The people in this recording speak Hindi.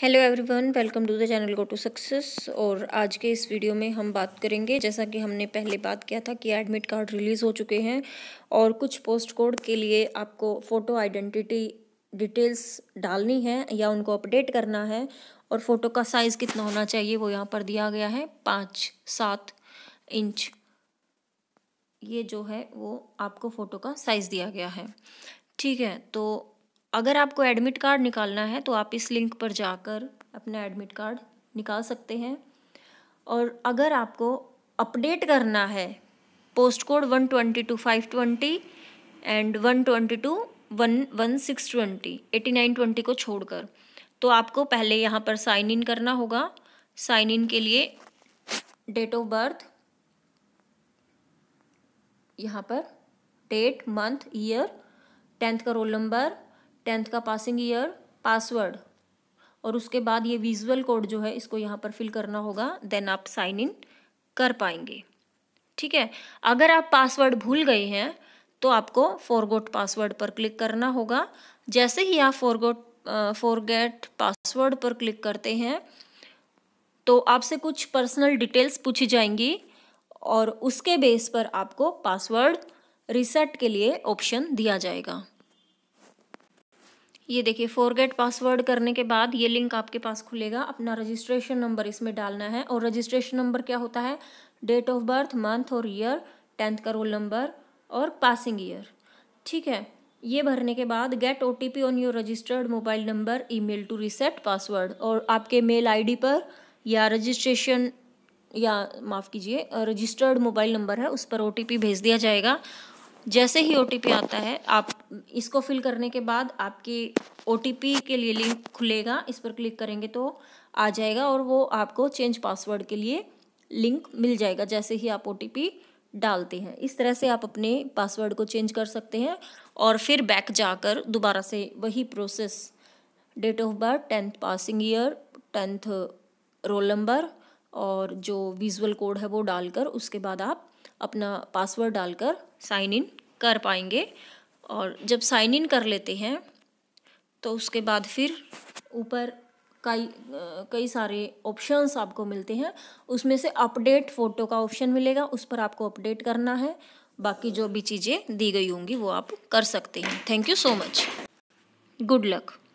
hello everyone welcome to the channel go to success और आज के इस वीडियो में हम बात करेंगे जैसा कि हमने पहले बात किया था कि एडमिट कार्ड रिलीज़ हो चुके हैं और कुछ पोस्ट कोड के लिए आपको फ़ोटो आइडेंटिटी डिटेल्स डालनी है या उनको अपडेट करना है और फ़ोटो का साइज़ कितना होना चाहिए वो यहाँ पर दिया गया है पाँच सात इंच ये जो है वो आपको फ़ोटो का साइज़ दिया गया है ठीक है तो अगर आपको एडमिट कार्ड निकालना है तो आप इस लिंक पर जाकर अपना एडमिट कार्ड निकाल सकते हैं और अगर आपको अपडेट करना है post code one twenty two five twenty and one twenty two one one six twenty eighty nine twenty को छोड़कर तो आपको पहले यहाँ पर साइन इन करना होगा साइन इन के लिए डेट ऑफ बर्थ यहाँ पर डेट मंथ ईयर टेंथ का रोल नंबर टेंथ का पासिंग ईयर पासवर्ड और उसके बाद ये विजुअल कोड जो है इसको यहाँ पर फिल करना होगा देन आप साइन इन कर पाएंगे ठीक है अगर आप पासवर्ड भूल गए हैं तो आपको फॉरगोट पासवर्ड पर क्लिक करना होगा जैसे ही आप फॉरगोट फॉरगेट पासवर्ड पर क्लिक करते हैं तो आपसे कुछ पर्सनल डिटेल्स पूछी जाएंगी और उसके बेस पर आपको पासवर्ड रिसेट के लिए ऑप्शन दिया जाएगा ये देखिए फॉरगेट पासवर्ड करने के बाद ये लिंक आपके पास खुलेगा अपना रजिस्ट्रेशन नंबर इसमें डालना है और रजिस्ट्रेशन नंबर क्या होता है डेट ऑफ बर्थ मंथ और ईयर टेंथ का रोल नंबर और पासिंग ईयर ठीक है ये भरने के बाद get O T P on your registered mobile number email to reset password और आपके मेल आईडी पर या रजिस्ट्रेशन या माफ़ कीजिए रजिस्टर्ड मोबाइल नंबर है उस पर ओ भेज दिया जाएगा जैसे ही ओ आता है आप इसको फिल करने के बाद आपकी ओ के लिए लिंक खुलेगा इस पर क्लिक करेंगे तो आ जाएगा और वो आपको चेंज पासवर्ड के लिए लिंक मिल जाएगा जैसे ही आप ओ डालते हैं इस तरह से आप अपने पासवर्ड को चेंज कर सकते हैं और फिर बैक जाकर दोबारा से वही process date of birth tenth passing year tenth roll number और जो विजुअल कोड है वो डालकर उसके बाद आप अपना पासवर्ड डालकर साइन इन कर पाएंगे और जब साइन इन कर लेते हैं तो उसके बाद फिर ऊपर कई कई सारे ऑप्शंस आपको मिलते हैं उसमें से अपडेट फ़ोटो का ऑप्शन मिलेगा उस पर आपको अपडेट करना है बाकी जो भी चीज़ें दी गई होंगी वो आप कर सकते हैं thank you so much good luck